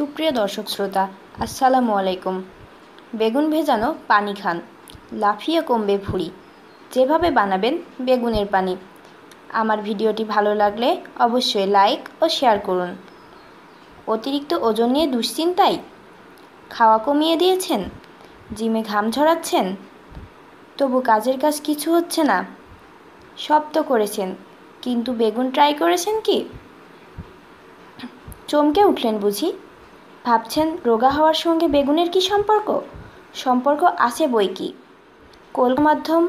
সুপ্রিয় দর্শক শ্রোতা আসসালামু আলাইকুম বেগুন ভেজানো পানি খান লাফিয়ে কমবে ভুঁড়ি যেভাবে বানাবেন বেগুনের পানি আমার ভিডিওটি ভালো লাগলে অবশ্যই লাইক ও শেয়ার করুন অতিরিক্ত ওজন নিয়ে দুশ্চিন্তাই খাওয়া কমিয়ে দিয়েছেন জিমে ঘাম ঝরাচ্ছেন তবু কাজের কাজ কিছু হচ্ছে না সব তো করেছেন কিন্তু বেগুন ট্রাই করেছেন কি চমকে উঠলেন বুঝি ভাবছেন রোগা হওয়ার সঙ্গে বেগুনের কি সম্পর্ক সম্পর্ক আছে বই কি কলকাতা মাধ্যম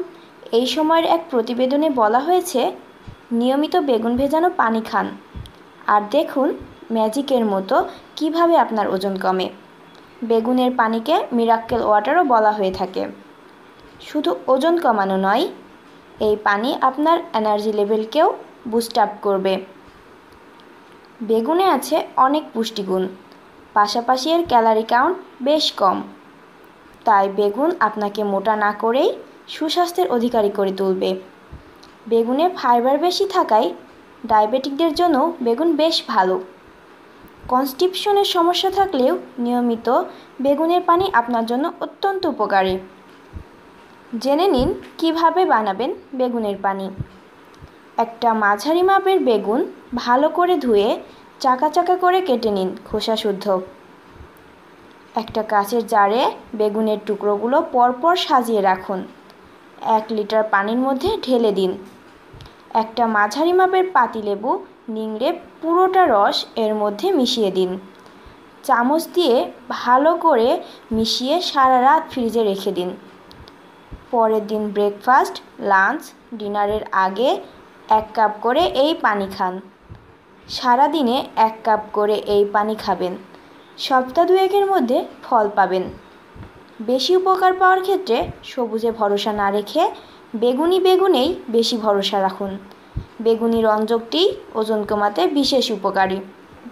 এই সময়ের এক প্রতিবেদনে বলা হয়েছে নিয়মিত বেগুন ভেজানো পানি খান আর দেখুন ম্যাজিকের মতো কিভাবে আপনার ওজন কমে বেগুনের পানিকে মিরাক্কেল ওয়াটারও বলা হয়ে থাকে শুধু ওজন কমানো নয় এই পানি আপনার এনার্জি লেভেলকেও বুস্ট আপ করবে বেগুনে আছে অনেক পুষ্টিগুণ পাশাপাশি এর ক্যালারি কাউন্ট বেশ কম তাই বেগুন আপনাকে মোটা না করেই সুস্বাস্থ্যের অধিকারী করে তুলবে বেগুনে ফাইবার বেশি থাকায় ডায়াবেটিকদের জন্য বেগুন বেশ ভালো কনস্টিপশনের সমস্যা থাকলেও নিয়মিত বেগুনের পানি আপনার জন্য অত্যন্ত উপকারী জেনে নিন কিভাবে বানাবেন বেগুনের পানি একটা মাঝারি মাপের বেগুন ভালো করে ধুয়ে চাকা চাকা করে কেটে নিন খোসা শুদ্ধ একটা কাঁচের জারে বেগুনের টুকরোগুলো পরপর সাজিয়ে রাখুন এক লিটার পানির মধ্যে ঢেলে দিন একটা মাঝারি মাপের পাতিলেবু নিংড়ে পুরোটা রস এর মধ্যে মিশিয়ে দিন চামচ দিয়ে ভালো করে মিশিয়ে সারা রাত ফ্রিজে রেখে দিন পরের দিন ব্রেকফাস্ট লাঞ্চ ডিনারের আগে এক কাপ করে এই পানি খান সারাদিনে এক কাপ করে এই পানি খাবেন সপ্তাহ দুয়েকের মধ্যে ফল পাবেন বেশি উপকার পাওয়ার ক্ষেত্রে সবুজে ভরসা না রেখে বেগুনি বেগুনেই বেশি ভরসা রাখুন বেগুনি রঞ্জকটি ওজন কমাতে বিশেষ উপকারী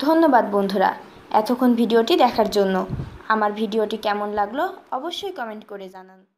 ধন্যবাদ বন্ধুরা এতক্ষণ ভিডিওটি দেখার জন্য আমার ভিডিওটি কেমন লাগলো অবশ্যই কমেন্ট করে জানান